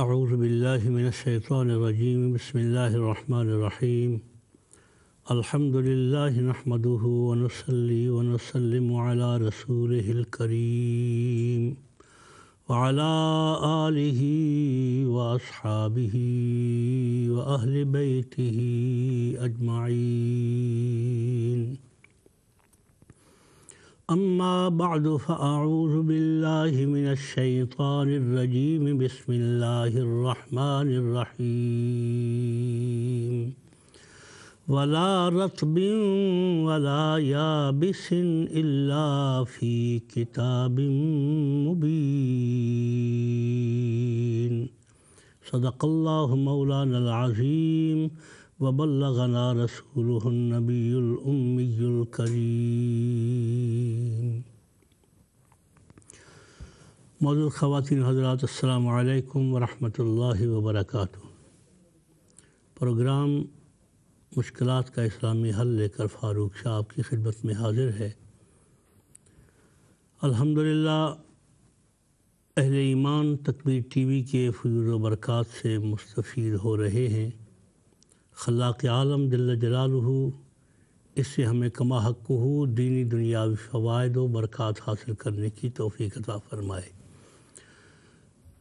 أعوذ بالله من الشيطان الرجيم بسم الله الرحمن الرحيم الحمد لله نحمده ونصلي ونسلم على رسوله الكريم وعلى آله وأصحابه وأهل بيته أجمعين أما بعد فأعوذ بالله من الشيطان الرجيم بسم الله الرحمن الرحيم ولا رطب ولا يابس إلا في كتاب مبين صدق الله مولانا العظيم वबल्लना रसूलनबीकरीम मौजूद ख़वान हजरात अल्लाम वरहि वबरक प्रोग्राम मुश्किल का इस्लामी हल लेकर फ़ारूक शाह आपकी खिदमत में हाजिर है अल्हम्दुलिल्लाह अहल ईमान तकबीर टी वी के फ्यूज़ बरक़ात से मुस्तफ़ हो रहे हैं खलाक आलम जल जलाल इससे हमें कमा हक हो दीनी दुनियावी फ़वाद व बरक़ात हासिल करने की तोफ़ी अता फ़रमाए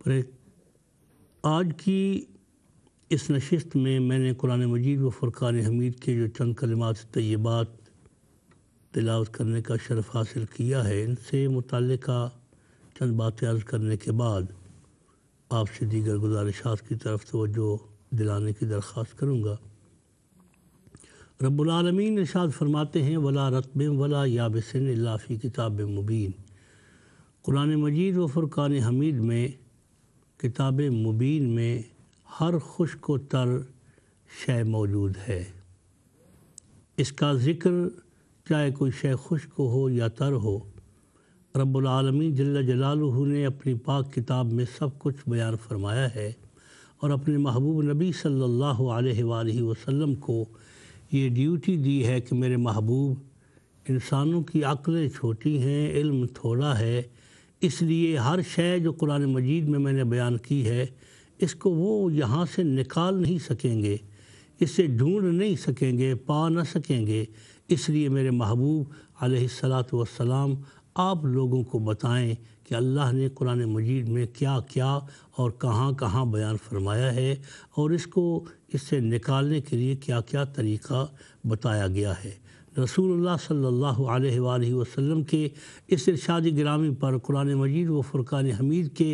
पर आज की इस नशस्त में मैंने कुरान मजीद व फ़ुरक़ान हमीद के जो चंद कलमात तयबात तिलावत करने का शरफ़ हासिल किया है इनसे मुतल चंद बातें अर्ज़ करने के बाद आपसे दीगर गुजारिशात की तरफ तोज्जो दिलाने की दरख्वास्त करूँगा रबालमीन इशाद फरमाते हैं वला रतब वला याबसन लाफ़ी किताब मुबीन कुरान मजीद व फुरकान हमीद में किताब मुबीन में हर खुश को तर शय मौजूद है इसका ज़िक्र चाहे कोई शय खुश्क हो या तर हो रब्लमी जिला जलालू ने अपनी पाक किताब में सब कुछ बयान फरमाया है और अपने महबूब नबी सल्लल्लाहु अलैहि वसल्लम को ये ड्यूटी दी है कि मेरे महबूब इंसानों की अक्लें छोटी हैं इल्म थोड़ा है इसलिए हर शय जो कुरान मजीद में मैंने बयान की है इसको वो यहाँ से निकाल नहीं सकेंगे इसे ढूंढ नहीं सकेंगे पा ना सकेंगे इसलिए मेरे महबूब सलात वसलाम आप लोगों को बताएं कि अल्लाह ने कुरान मजीद में क्या क्या और कहाँ कहाँ बयान फरमाया है और इसको इससे निकालने के लिए क्या क्या तरीक़ा बताया गया है रसूलुल्लाह सल्लल्लाहु अलैहि वसल्लम के इस इरशाद ग्रामी पर कुरान मजीद व फ़ुरक़ान हमीद के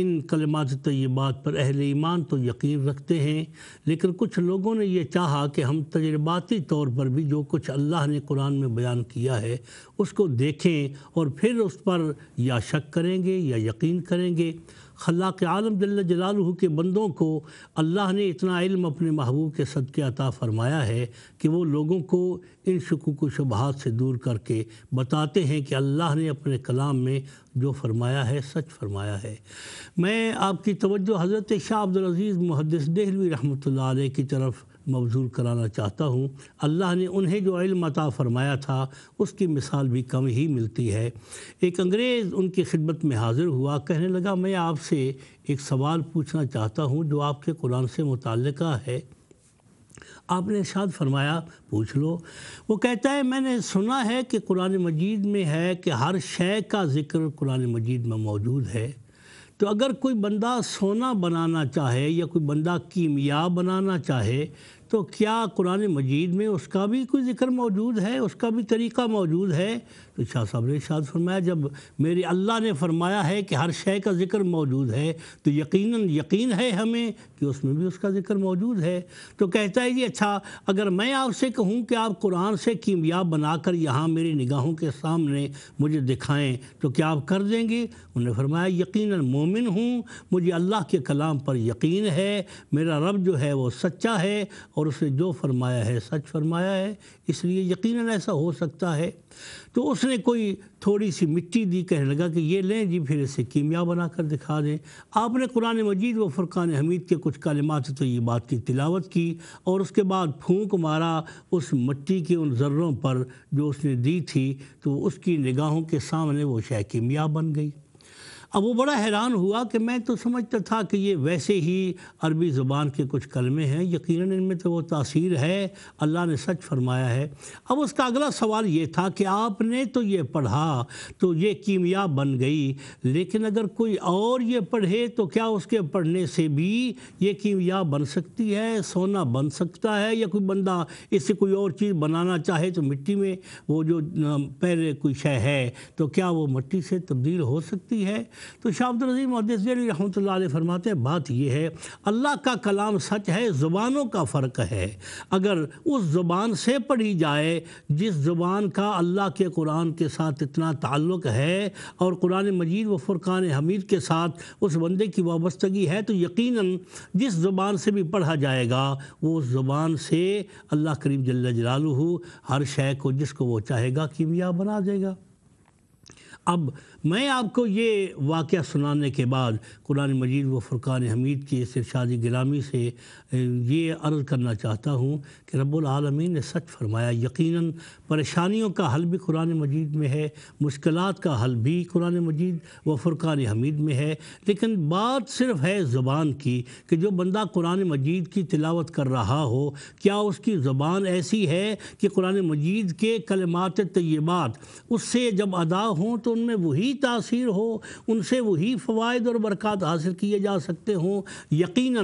इन कलमात तयबात पर अहल ईमान तो यकीन रखते हैं लेकिन कुछ लोगों ने यह चाहा कि हम तजर्बाती तौर पर भी जो कुछ अल्लाह ने कुरान में बयान किया है उसको देखें और फिर उस पर या शक करेंगे या यकीन करेंगे खलाक आलम दिल्ल जलाल के बंदों को अल्लाह ने इतना इल्म अपने महबूब के सदक़े अता फ़रमाया है कि वो लोगों को इन शकूक शबहत से दूर करके बताते हैं कि अल्लाह ने अपने कलाम में जो फरमाया है सच फरमाया है मैं आपकी तवज्जो हज़रत शाह अब्दुलज़ीज़ मुहदस दहलवी रहमत की तरफ़ मबजूल कराना चाहता हूँ अल्लाह ने उन्हें जो इल्म अता फरमाया था उसकी मिसाल भी कम ही मिलती है एक अंग्रेज़ उनकी खिदमत में हाज़िर हुआ कहने लगा मैं आपसे एक सवाल पूछना चाहता हूँ जो आपके कुरान से मुतल है आपने शाद फरमाया पूछ लो वो कहता है मैंने सुना है कि कुरान मजीद में है कि हर शय का ज़िक्र कुरान मजीद में मौजूद है तो अगर कोई बंदा सोना बनाना चाहे या कोई बंदा कीमिया बनाना चाहे तो क्या कुरान मजीद में उसका भी कोई ज़िक्र मौजूद है उसका भी तरीका मौजूद है तो शाह साहब ने शाद फरमाया जब मेरे अल्लाह ने फरमाया है कि हर शय का ज़िक्र मौजूद है तो यकीनन यकीन है हमें कि उसमें भी उसका ज़िक्र मौजूद है तो कहता है जी अच्छा अगर मैं आपसे कहूँ कि आप कुरान से कीमयाब बनाकर यहाँ मेरी निगाहों के सामने मुझे दिखाएँ तो क्या आप कर देंगे उन्होंने फरमाया यकीन मोमिन हूँ मुझे अल्लाह के कलाम पर यकीन है मेरा रब जो है वो सच्चा है और उसने जो फरमाया है सच फरमाया है इसलिए यकीनन ऐसा हो सकता है तो उसने कोई थोड़ी सी मिट्टी दी कहने लगा कि ये लें जी फिर इसे कीमिया बना कर दिखा दें आपने कुरान मजीद व फ़ुरक़ान हमीद के कुछ कलमात तो बात की तिलावत की और उसके बाद फूंक मारा उस मिट्टी के उन ज़र्रों पर जो उसने दी थी तो उसकी निगाहों के सामने वो शाय कीमिया बन गई अब वो बड़ा हैरान हुआ कि मैं तो समझता था कि ये वैसे ही अरबी ज़ुबान के कुछ कलमे हैं यकीनन इनमें तो वो तासीर है अल्लाह ने सच फरमाया है अब उसका अगला सवाल ये था कि आपने तो ये पढ़ा तो ये कीमिया बन गई लेकिन अगर कोई और ये पढ़े तो क्या उसके पढ़ने से भी ये कीमिया बन सकती है सोना बन सकता है या कोई बंदा इससे कोई और चीज़ बनाना चाहे तो मिट्टी में वो जो पहले कोई शय है तो क्या वो मिट्टी से तब्दील हो सकती है तो शाहब्दुलज़ीम अदली रहमत फरमाते बात यह है अल्लाह का कलाम सच है ज़ुबानों का फ़र्क है अगर उस ज़ुबान से पढ़ी जाए जिस ज़ुबान का अल्लाह के कुरान के साथ इतना ताल्लुक़ है और कुरान मजीद व फ़ुरक़ान हमीद के साथ उस बंदे की वाबस्तगी है तो यकीन जिस ज़ुबान से भी पढ़ा जाएगा वो उस ज़ुबान से अल्लाह करीब जल्ला जलालू हर शय को जिसको वो चाहेगा कीमिया बना देगा अब मैं आपको ये वाक़ सुनाने के बाद कुरान मजीद व फ़ुरक़ान हमीद की इस शादी गिरामी से ये अर्ज़ करना चाहता हूँ कि रबालमीन ने सच फरमाया यकीनन परेशानियों का हल भी कुरान मजीद में है मुश्किल का हल भी कुरान मजीद व फ़ुरक़ान हमीद में है लेकिन बात सिर्फ है ज़ुबान की कि जो बंदा कुरान मजीद की तिलावत कर रहा हो क्या उसकी ज़ुबान ऐसी है कि कुरान मजीद के कलमात तयबात उससे जब अदा हों तो उनमें वही तासीर हो उनसे वही फ़वाद और बरक़ात हासिल किए जा सकते हों यकीन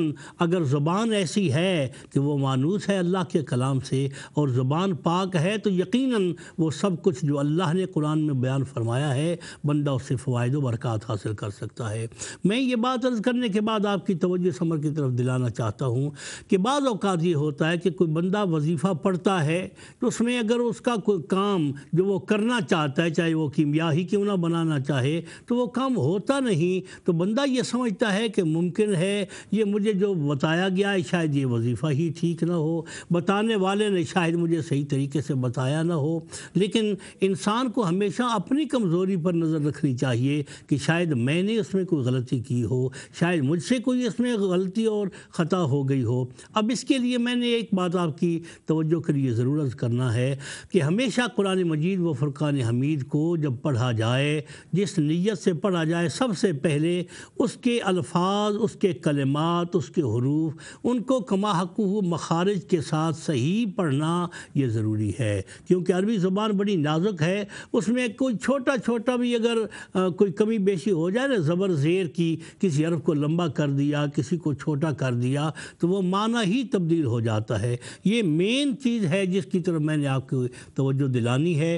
अगर ज़बान ऐसी है कि वो मानूस है अल्लाह के कलाम से और ज़बान पाक है तो यकीन वो सब कुछ जो अल्लाह ने कुरान में बयान फरमाया है बंदा उससे फ़वाद बरक़ात हासिल कर सकता है मैं ये बात अर्ज़ करने के बाद आपकी तवज्जो समर की तरफ दिलाना चाहता हूँ कि बाद अवकात ये होता है कि कोई बंदा वजीफ़ा पढ़ता है तो उसमें अगर उसका कोई काम जो वो करना चाहता है चाहे वो कीमिया ही क्यों क्यों ना बनाना चाहे तो वो काम होता नहीं तो बंदा ये समझता है कि मुमकिन है ये मुझे जो बताया गया है शायद ये वजीफ़ा ही ठीक ना हो बताने वाले ने शायद मुझे सही तरीके से बताया ना हो लेकिन इंसान को हमेशा अपनी कमज़ोरी पर नज़र रखनी चाहिए कि शायद मैंने इसमें कोई गलती की हो शायद मुझसे कोई इसमें गलती और ख़ता हो गई हो अब इसके लिए मैंने एक बात आपकी तवज्जो के लिए ज़रूरत करना है कि हमेशा कुरान मजीद व फ़ुरक़ान हमीद को जब पढ़ा जाए जाए जिस नीयत से पढ़ा जाए सबसे पहले उसके अल्फाज उसके कलमात उसके हरूफ उनको कमा हकू मखारज के साथ सही पढ़ना ये ज़रूरी है क्योंकि अरबी ज़बान बड़ी नाजुक है उसमें कोई छोटा छोटा भी अगर आ, कोई कमी बेशी हो जाए ना ज़बर ज़ेर की किसी अरब को लंबा कर दिया किसी को छोटा कर दिया तो वो माना ही तब्दील हो जाता है ये मेन चीज़ है जिसकी तरफ मैंने आपको तोज्जो दिलानी है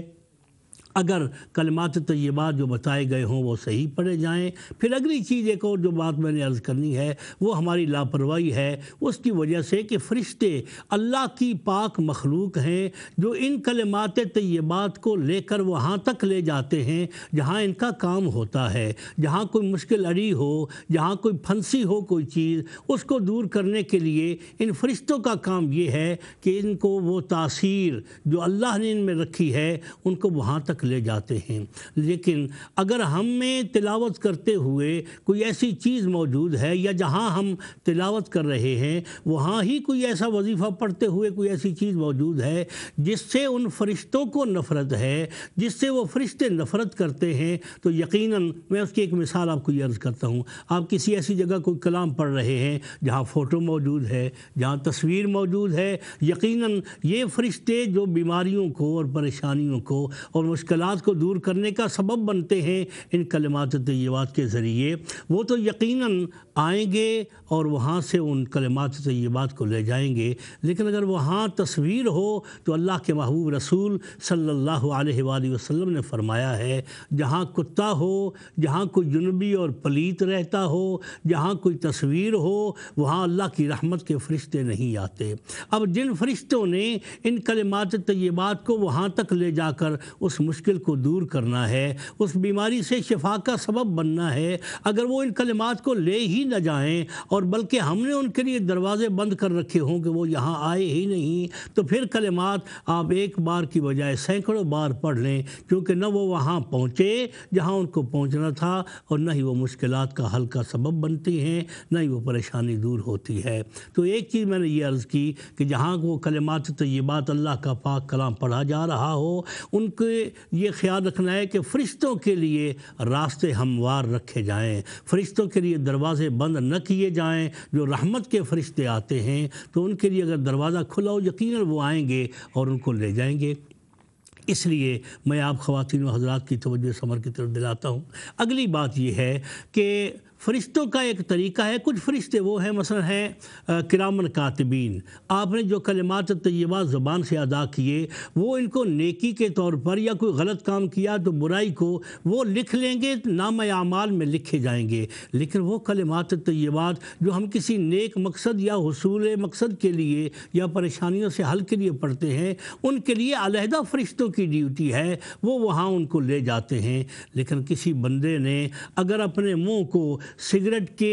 अगर कलमात तयबा तो जो बताए गए हों वो सही पढ़े जाएँ फिर अगली चीज़ एक और जो बात मैंने अर्ज़ करनी है वो हमारी लापरवाही है उसकी वजह से कि फ़रिश्ते अल्लाह की पाक मखलूक हैं जो इन कलमात तयबात को लेकर वहाँ तक ले जाते हैं जहाँ इनका काम होता है जहाँ कोई मुश्किल अड़ी हो जहाँ कोई फंसी हो कोई चीज़ उसको दूर करने के लिए इन फरिश्तों का काम ये है कि इनको वो तासीर जो अल्लाह ने इनमें रखी है उनको वहाँ तक ले जाते हैं लेकिन अगर हम में तिलावत करते हुए कोई ऐसी चीज़ मौजूद है या जहाँ हम तिलावत कर रहे हैं वहाँ ही कोई ऐसा वजीफ़ा पढ़ते हुए कोई ऐसी चीज़ मौजूद है जिससे उन फरिश्तों को नफ़रत है जिससे वो फरिश्ते नफ़रत करते हैं तो यकीन मैं उसकी एक मिसाल आपको ये अर्ज़ करता हूँ आप किसी ऐसी जगह कोई कलाम पढ़ रहे हैं जहाँ फ़ोटो मौजूद है जहाँ तस्वीर मौजूद है यकीन ये फरिश्ते जो बीमारियों को और परेशानियों को और मुश्किल मुश्किलात को दूर करने का सबब बनते हैं इन कलमात तयबात के ज़रिए वो तो यकीनन आएंगे और वहाँ से उन कलमात तयबात को ले जाएंगे लेकिन अगर वहाँ तस्वीर हो तो अल्लाह के महबूब रसूल सल्ला अलैहि ने फरमाया है जहाँ कुत्ता हो जहाँ कोई जुनबी और पलीत रहता हो जहाँ कोई तस्वीर हो वहाँ अल्लाह की रहमत के फरिश्ते नहीं आते अब जिन फरिश्तों ने इन कलमात तयबात को वहाँ तक ले जाकर उस मुश्किल मुश्किल को दूर करना है उस बीमारी से शफा का सबब बनना है अगर वो इन कलमात को ले ही ना जाएं और बल्कि हमने उनके लिए दरवाज़े बंद कर रखे हों कि वो यहाँ आए ही नहीं तो फिर कलमात आप एक बार की बजाय सैकड़ों बार पढ़ लें क्योंकि न वो वहाँ पहुँचे जहाँ उनको पहुँचना था और न ही वो मुश्किल का हल का सबब बनती हैं न ही वो परेशानी दूर होती है तो एक चीज़ मैंने ये अर्ज़ की कि जहाँ वो कलमात तो बात अल्लाह का पाक कलाम पढ़ा जा रहा हो उनके ये ख्याल रखना है कि फ़रिश्तों के लिए रास्ते हमवार रखे जाएं फ़रिश्तों के लिए दरवाज़े बंद न किए जाएं जो रहमत के फ़रिश्ते आते हैं तो उनके लिए अगर दरवाज़ा खुला हो यकीन वो आएंगे और उनको ले जाएंगे इसलिए मैं आप खातिन हजरात की तवज्जो समर की तरफ दिलाता हूँ अगली बात यह है कि फरिश्तों का एक तरीका है कुछ फरिश्ते वो हैं मसलन हैं किरामन कातबीन आपने जो कलमात तयबा ज़बान से अदा किए वो इनको नेकी के तौर पर या कोई गलत काम किया तो बुराई को वो लिख लेंगे नाम अमाल में लिखे जाएंगे लेकिन वो कलमात तयबात जो हम किसी नेक मकसद या हसूल मकसद के लिए या परेशानियों से हल के लिए पढ़ते हैं उनके लिए अलहदा फरिश्तों की ड्यूटी है वो वहाँ उनको ले जाते हैं लेकिन किसी बंदे ने अगर अपने मुंह को सिगरेट के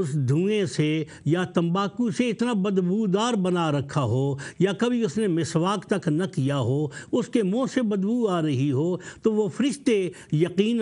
उस धुएं से या तंबाकू से इतना बदबूदार बना रखा हो या कभी उसने मिसवाक तक न किया हो उसके मुंह से बदबू आ रही हो तो वो फरिश्ते यकीन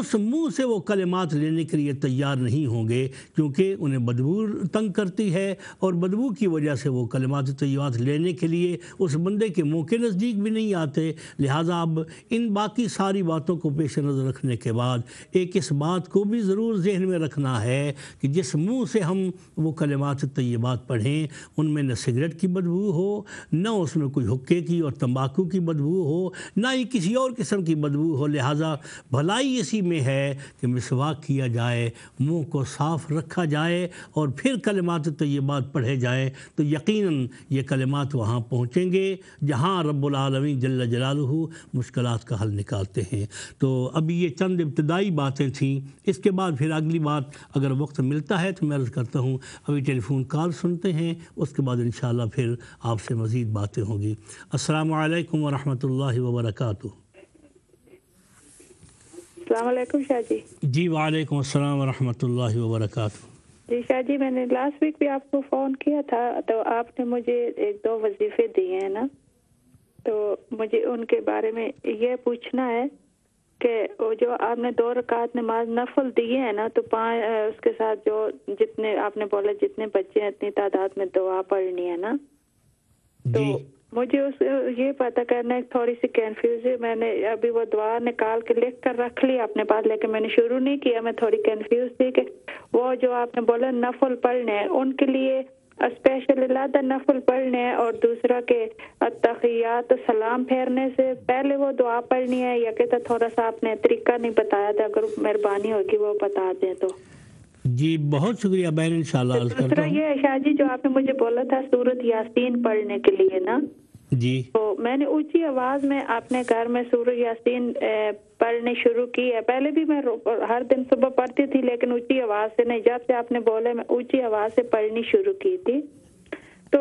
उस मुंह से वो कलमात लेने के लिए तैयार नहीं होंगे क्योंकि उन्हें बदबू तंग करती है और बदबू की वजह से वो कलमात तैयार लेने के लिए उस बंदे के मुँह के नज़दीक भी नहीं आते लिहाजा अब इन बाकी सारी बातों को पेश नज़र रखने के बाद एक इस बात को भी ज़रूर जहन में रखना है कि जिस मुँह से हम वो कलमात तयबात पढ़ें उनमें न सिगरेट की बदबू हो न उसमें कोई हुक्के की और तम्बाकू की बदबू हो ना ही किसी और किस्म की बदबू हो लिहाजा भलाई इसी में है कि मिसवाक किया जाए मुँह को साफ रखा जाए और फिर कलमात तयबात पढ़े जाए तो यकीन ये कलमात वहाँ पहुँचेंगे जहाँ रबालमी जल्ला जला हु मुश्किल का हल निकालते हैं तो अभी ये चंद इब्तदाई बातें थीं इसके बाद फिर अगली बात अगर वक्त मिलता है तो मैं अर्ज़ करता हूँ अभी टेलीफोन कॉल सुनते हैं उसके बाद इन फिर आपसे मज़ीद बातें होंगी असल वरहमल वरक शाह जी जी वालेकुम अस्सलाम वरहमतुल्लाहि वबरकातुहू जी शाह जी मैंने लास्ट वीक भी आपको फ़ोन किया था तो आपने मुझे एक दो वजीफ़े दिए हैं ना तो मुझे उनके बारे में ये पूछना है कि वो जो आपने दो रकात नमाज नफल दिए है ना तो पाँच उसके साथ जो जितने आपने बोला जितने बच्चे हैं इतनी तादाद में दुआ पढ़नी है ना तो मुझे उस ये पता करना है थोड़ी सी कंफ्यूज है मैंने अभी वो दुआ निकाल के लिख कर रख लिया अपने पास लेकिन मैंने शुरू नहीं किया मैं थोड़ी कंफ्यूज थी कि वो जो आपने बोला नफल पढ़ने उनके लिए स्पेशल नफल पढ़ने और दूसरा के तखियात सलाम फेरने से पहले वो दुआ पढ़नी है या कहता तो थोड़ा सा आपने तरीका नहीं बताया था अगर मेहरबानी होगी वो बता दें तो जी बहुत शुक्रिया बहन इंशाल्लाह तो दूसरा ये शाह जी जो आपने मुझे बोला था सूरत यासीन पढ़ने के लिए ना जी तो मैंने ऊंची आवाज में अपने घर में सूर्य यासीन पढ़नी शुरू की है पहले भी मैं हर दिन सुबह पढ़ती थी लेकिन ऊंची आवाज से नहीं जब से आपने बोले मैं ऊंची आवाज से पढ़नी शुरू की थी तो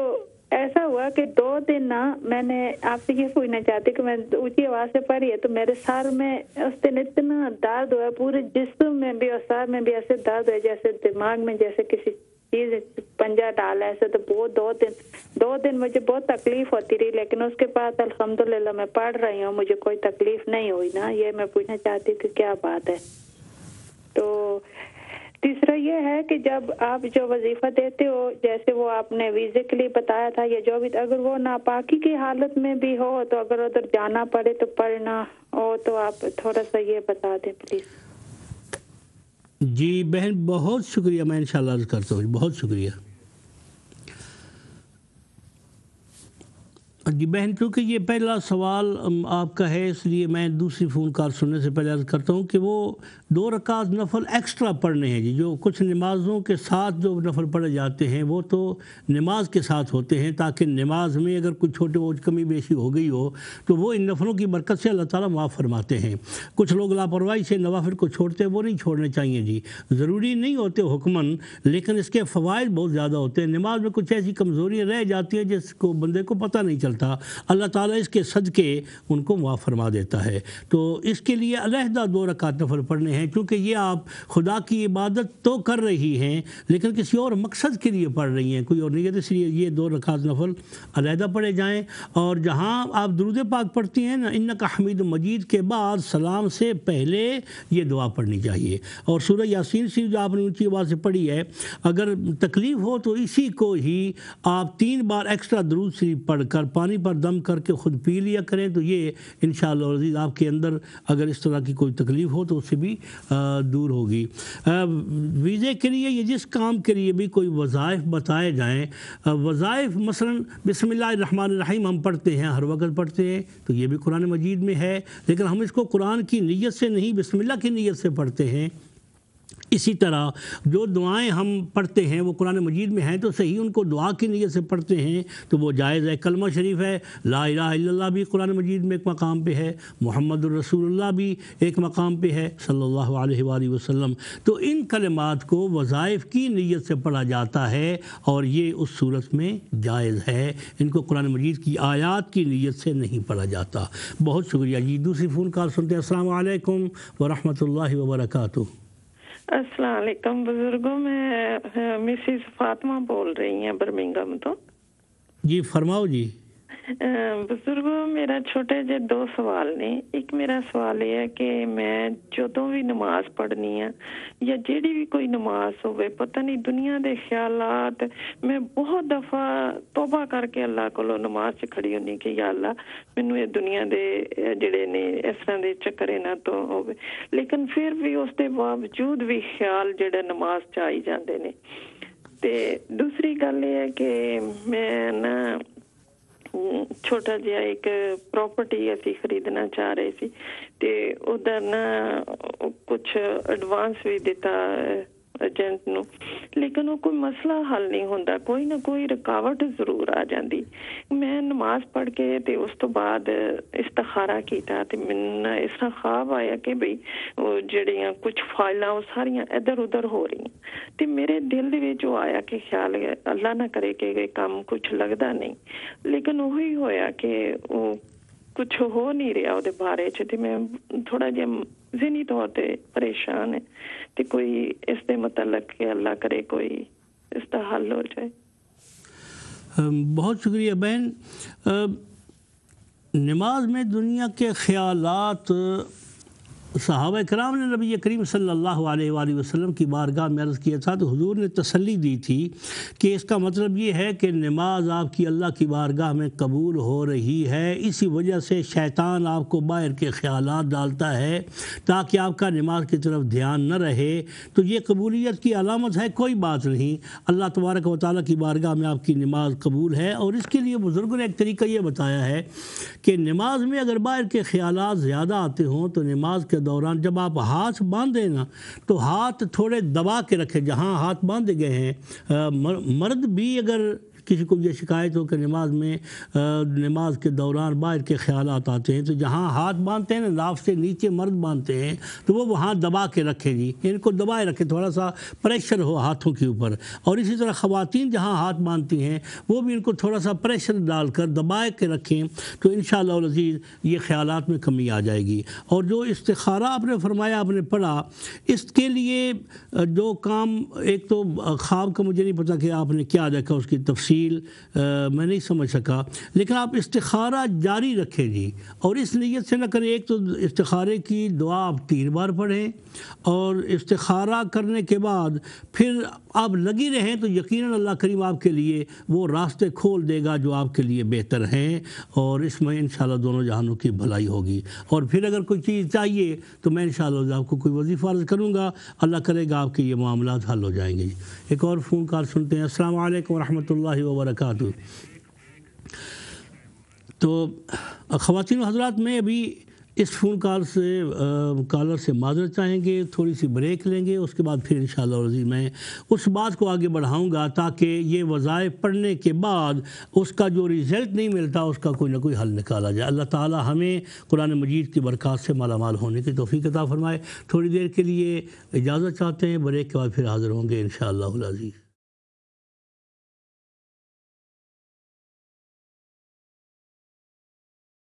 ऐसा हुआ कि दो दिन ना मैंने आपसे ये पूछना चाहती कि मैं ऊंची आवाज से पढ़ी है तो मेरे सर में उस दिन इतना दर्द हुआ पूरे जिसम में भी और सर में भी ऐसे दर्द है जैसे दिमाग में जैसे किसी चीज पंजा डाल ऐसे तो बहुत दो दिन दो दिन मुझे बहुत तकलीफ होती रही लेकिन उसके बाद अल्हम्दुलिल्लाह मैं पढ़ रही हूँ मुझे कोई तकलीफ नहीं हुई ना ये मैं पूछना चाहती थी क्या बात है तो तीसरा ये है कि जब आप जो वजीफा देते हो जैसे वो आपने वीजे के लिए बताया था या जो भी अगर वो नापाकी की हालत में भी हो तो अगर उधर जाना पड़े तो पढ़ना हो तो आप थोड़ा सा ये बता दें प्लीज़ जी बहन बहुत शुक्रिया मैं इंशाल्लाह करता हूँ बहुत शुक्रिया हाँ जी बहन क्योंकि ये पहला सवाल आपका है इसलिए मैं दूसरी फ़ोन कॉल सुनने से पहले अर्ज़ करता हूँ कि वो दो रकात नफल एक्स्ट्रा पढ़ने हैं जी जो कुछ नमाज़ों के साथ जो नफल पढ़े जाते हैं वो तो नमाज के साथ होते हैं ताकि नमाज में अगर कुछ छोटे बहुत कमी बेशी हो गई हो तो वो इन नफलों की बरकत से अल्लाह ताला माफ़ फरमाते हैं कुछ लोग लापरवाही से नवाफिर को छोड़ते हैं वो नहीं छोड़ने चाहिए जी ज़रूरी नहीं होते हुक्मन लेकिन इसके फ़वाद बहुत ज़्यादा होते हैं नमाज में कुछ ऐसी कमज़ोरियाँ रह जाती हैं जिसको बंदे को पता नहीं चलता मिलता अल्लाह ताला इसके सदके उनको मुआफ़ फरमा देता है तो इसके लिए अलहदा दो रकात नफल पढ़ने हैं क्योंकि ये आप खुदा की इबादत तो कर रही हैं लेकिन किसी और मकसद के लिए पढ़ रही हैं कोई और नहीं है इसलिए ये दो रकात नफल अलहदा पढ़े जाएँ और जहाँ आप दरुद पाक पढ़ती हैं ना इनका हमीद मजीद के बाद सलाम से पहले ये दुआ पढ़नी चाहिए और सूर्य यासीन से जो आपने ऊँची आवाज़ से पढ़ी है अगर तकलीफ़ हो तो इसी को ही आप तीन बार एक्स्ट्रा दरूद शरीफ पढ़ कर पानी पर दम करके ख़ुद पी लिया करें तो ये इन शजीज़ आपके अंदर अगर इस तरह की कोई तकलीफ़ हो तो उससे भी आ, दूर होगी वीज़े के लिए या जिस काम के लिए भी कोई वज़ाइफ बताए जाएँ वज़ाइफ मसला बसमीम हम पढ़ते हैं हर वक्त पढ़ते हैं तो ये भी कुरान मजीद में है लेकिन हम इसको कुरान की नीयत से नहीं बसमिल्ला की नीयत से पढ़ते हैं इसी तरह जो दुआएं हम पढ़ते हैं वो कुरान मजीद में हैं तो सही उनको दुआ की नीयत से पढ़ते हैं तो वो जायज़ है कलमा शरीफ है ला इला भी कुरान मजीद में एक मकाम पे है मोहम्मद रसूलुल्लाह भी एक मकाम पे है सल्लल्लाहु अलैहि वसल्लम तो इन कलमात को वज़ाइफ की नीयत से पढ़ा जाता है और ये उस सूरत में जायज़ है इनको कुरान मजीद की आयात की नीयत से नहीं पढ़ा जाता बहुत शुक्रिया जी दूसरी फ़ोन कॉल सुनते हैं असल वरहमल वर्का अस्सलाम बुजुर्गों मैं मिसिज फातिमा बोल रही हैं बर्मिंगम तो जी फरमाओ जी ਬਸੁਰਗ ਮੇਰਾ ਛੋਟੇ ਜਿਹੇ ਦੋ ਸਵਾਲ ਨੇ ਇੱਕ ਮੇਰਾ ਸਵਾਲ ਇਹ ਹੈ ਕਿ ਮੈਂ ਜਦੋਂ ਵੀ ਨਮਾਜ਼ ਪੜ੍ਹਨੀ ਆ ਜਾਂ ਜਿਹੜੀ ਵੀ ਕੋਈ ਨਮਾਜ਼ ਹੋਵੇ ਪਤਾ ਨਹੀਂ ਦੁਨੀਆ ਦੇ ਖਿਆਲਾਤ ਮੈਂ ਬਹੁਤ ਦਫਾ ਤੋਬਾ ਕਰਕੇ ਅੱਲਾ ਕੋਲੋਂ ਨਮਾਜ਼ 'ਚ ਖੜੀ ਹੁੰਨੀ ਕਿ ਯਾ ਅੱਲਾ ਮੈਨੂੰ ਇਹ ਦੁਨੀਆ ਦੇ ਜਿਹੜੇ ਨੇ ਇਸ ਤਰ੍ਹਾਂ ਦੇ ਚੱਕਰ ਇਹਨਾਂ ਤੋਂ ਹੋਵੇ ਲੇਕਿਨ ਫਿਰ ਵੀ ਉਸ ਦੇ باوجود ਵੀ ਖਿਆਲ ਜਿਹੜੇ ਨਮਾਜ਼ 'ਚ ਆਈ ਜਾਂਦੇ ਨੇ ਤੇ ਦੂਸਰੀ ਗੱਲ ਇਹ ਹੈ ਕਿ ਮੈਂ ਨਾ ਛੋਟਾ ਜਿਹਾ ਇੱਕ ਪ੍ਰਾਪਰਟੀ ਅਸੀਂ ਖਰੀਦਣਾ ਚਾਹ ਰਹੇ ਸੀ ਤੇ ਉਧਰ ਨਾ ਕੁਝ ਐਡਵਾਂਸ ਵੀ ਦਿੱਤਾ ਏਜੰਟ ਨੂੰ ਲੇਕਿਨ ਉਹ ਕੋਈ ਮਸਲਾ ਹੱਲ ਨਹੀਂ ਹੁੰਦਾ ਕੋਈ ਨਾ ਕੋਈ ਰੁਕਾਵਟ ਜ਼ਰੂਰ ਆ ਜਾਂਦੀ ਮੈਂ ਨਮਾਜ਼ ਪੜ੍ਹ ਕੇ ਤੇ ਉਸ ਤੋਂ ਬਾਅਦ ਇਸਤਖਾਰਾ ਕੀਤਾ ਤੇ ਮੈਨੂੰ ਇਸ ਤਰ੍ਹਾਂ ਖਾਬ ਆਇਆ ਕਿ ਭਈ ਜਿਹੜੀਆਂ ਕੁਝ ਫਾਈਲਾਂ ਉਹ ਸਾਰੀਆਂ ਇੱਧਰ ਉੱਧਰ ਹੋ ਰਹੀਆਂ ਤੇ ਮੇਰੇ ਦਿਲ ਦੇ ਵਿੱਚ ਉਹ ਆਇਆ ਕਿ ਖਿਆਲ ਅੱਲਾ ਨਾ ਕਰੇ ਕਿ ਇਹ ਕੰਮ ਕੁਝ ਲੱਗਦਾ ਨਹੀਂ ਲੇਕਿਨ ਉਹ ਹੀ ਹੋਇਆ ਕਿ ਉਹ ਕੁਝ ਹੋ ਨਹੀਂ ਰਿਹਾ ਉਹਦੇ ਬਾਰੇ ਚ ਤੇ ਮੈਂ ਥੋੜਾ ਜਿਹਾ ਜ਼ਿਹਨੀ ਤੌਰ ਤੇ ਪਰੇਸ਼ਾਨ ਹੈ ਤੇ ਕੋਈ ਇਸ ਦੇ ਮਤਲਬ ਕਿ ਅੱਲਾ ਕਰੇ ਕੋਈ ਇਸ ਦਾ ਹੱਲ ਹੋ ਜਾਏ बहुत शुक्रिया बहन नमाज में दुनिया के ख्यालात साहब कराम ने नबी करीम सल्ला वसम की बारगाह में अर्ज़ किया था तो हजूर ने तसली दी थी कि इसका मतलब ये है कि नमाज आपकी अल्लाह की बारगाह में कबूल हो रही है इसी वजह से शैतान आपको बाहर के ख्याल डालता है ताकि आपका नमाज की तरफ ध्यान न रहे तो ये कबूलीत की अलामत है कोई बात नहीं अल्लाह तबारक व ताली की बारगाह में आपकी नमाज कबूल है और इसके लिए बुज़ुर्गों ने एक तरीका ये बताया है कि नमाज में अगर बाहर के ख्याल ज़्यादा आते हों तो नमाज के के दौरान जब आप हाथ बांधे ना तो हाथ थोड़े दबा के रखें जहाँ हाथ बांधे गए हैं मर्द भी अगर किसी को ये शिकायत हो कि नमाज में नमाज के दौरान बाहर के ख्याल आते हैं तो जहाँ हाथ बांधते हैं ना नाफ से नीचे मर्द बांधते हैं तो वो वहाँ दबा के रखें जी इनको दबाए रखें थोड़ा सा प्रेशर हो हाथों के ऊपर और इसी तरह ख़वातीन जहाँ हाथ बांधती हैं वो भी इनको थोड़ा सा प्रेशर डालकर दबाए के रखें तो इन शजीज़ ये ख्याल में कमी आ जाएगी और जो इस्तारा आपने फरमाया आपने पढ़ा इसके लिए जो काम एक तो ख्वाब का मुझे नहीं पता कि आपने क्या देखा उसकी तफसी दलील आ, मैं नहीं समझ सका लेकिन आप इस्तारा जारी रखें जी और इस नीयत से ना करें एक तो इस्तारे की दुआ आप तीन बार पढ़ें और इस्तारा करने के बाद फिर आप लगी रहें तो यकीन अल्लाह करीम आपके लिए वो रास्ते खोल देगा जो आपके लिए बेहतर हैं और इसमें इन दोनों जहानों की भलाई होगी और फिर अगर कोई चीज़ चाहिए तो मैं इन आपको कोई वजीफ़ा अर्ज करूँगा अल्लाह करेगा आपके ये मामला हल हो जाएंगे एक और फ़ोन कॉल सुनते हैं असल वरहमल वबरक तो खातिन हजरात में अभी इस फ़ोन कॉल से आ, कॉलर से माजरत चाहेंगे थोड़ी सी ब्रेक लेंगे उसके बाद फिर इन शी मैं उस बात को आगे बढ़ाऊँगा ताकि ये वज़ाए पढ़ने के बाद उसका जो रिज़ल्ट नहीं मिलता उसका कोई ना कोई हल निकाला जाए अल्लाह ताला हमें कुरान मजीद की बरक़ात से मालामाल होने की तोफ़ी कदा फ़रमाए थोड़ी देर के लिए इजाज़त चाहते हैं ब्रेक के बाद फिर हाज़िर होंगे इन शाजी